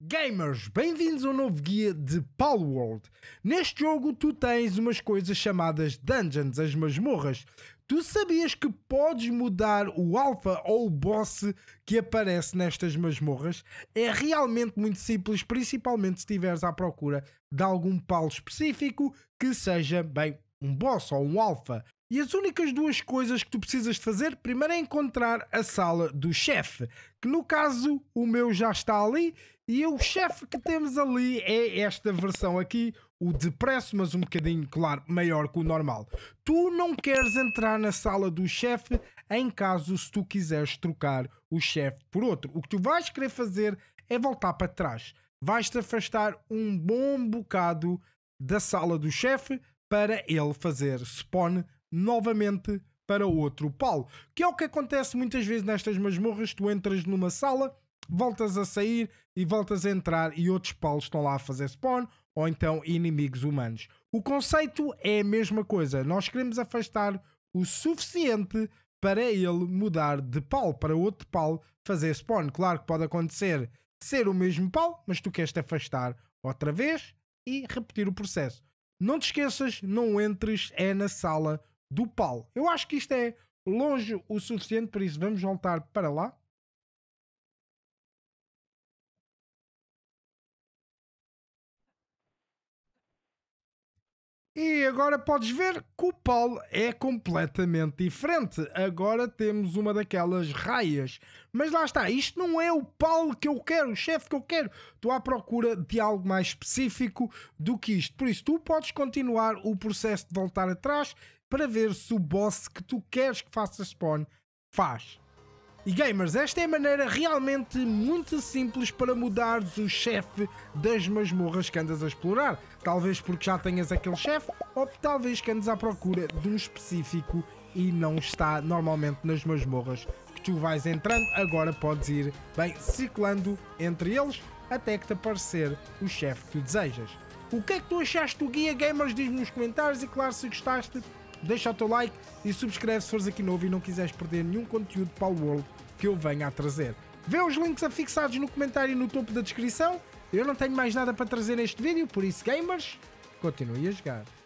Gamers, bem-vindos ao novo guia de Paul World. Neste jogo tu tens umas coisas chamadas dungeons, as masmorras. Tu sabias que podes mudar o alfa ou o boss que aparece nestas masmorras? É realmente muito simples, principalmente se estiveres à procura de algum palo específico que seja, bem, um boss ou um alfa. E as únicas duas coisas que tu precisas de fazer, primeiro é encontrar a sala do chefe, que no caso o meu já está ali, e o chefe que temos ali é esta versão aqui, o depresso, mas um bocadinho, claro, maior que o normal. Tu não queres entrar na sala do chefe em caso se tu quiseres trocar o chefe por outro. O que tu vais querer fazer é voltar para trás. Vais-te afastar um bom bocado da sala do chefe para ele fazer spawn novamente para outro palo. Que é o que acontece muitas vezes nestas masmorras. Tu entras numa sala, voltas a sair e voltas a entrar e outros palos estão lá a fazer spawn ou então inimigos humanos. O conceito é a mesma coisa. Nós queremos afastar o suficiente para ele mudar de pau para outro pau fazer spawn. Claro que pode acontecer ser o mesmo pau, mas tu queres te afastar outra vez e repetir o processo. Não te esqueças, não entres é na sala do Paulo. Eu acho que isto é longe o suficiente, por isso vamos voltar para lá. E agora podes ver que o Paulo é completamente diferente. Agora temos uma daquelas raias. Mas lá está, isto não é o Paulo que eu quero, o chefe que eu quero. Estou à procura de algo mais específico do que isto. Por isso, tu podes continuar o processo de voltar atrás para ver se o boss que tu queres que faça spawn faz. E gamers, esta é a maneira realmente muito simples para mudares o chefe das masmorras que andas a explorar. Talvez porque já tenhas aquele chefe, ou talvez que andes à procura de um específico e não está normalmente nas masmorras que tu vais entrando. Agora podes ir, bem, circulando entre eles até que te aparecer o chefe que tu desejas. O que é que tu achaste do guia, gamers? Diz-me nos comentários e claro, se gostaste, Deixa o teu like e subscreve se fores aqui novo e não quiseres perder nenhum conteúdo para o World que eu venha a trazer. Vê os links afixados no comentário e no topo da descrição. Eu não tenho mais nada para trazer neste vídeo, por isso gamers, continue a jogar.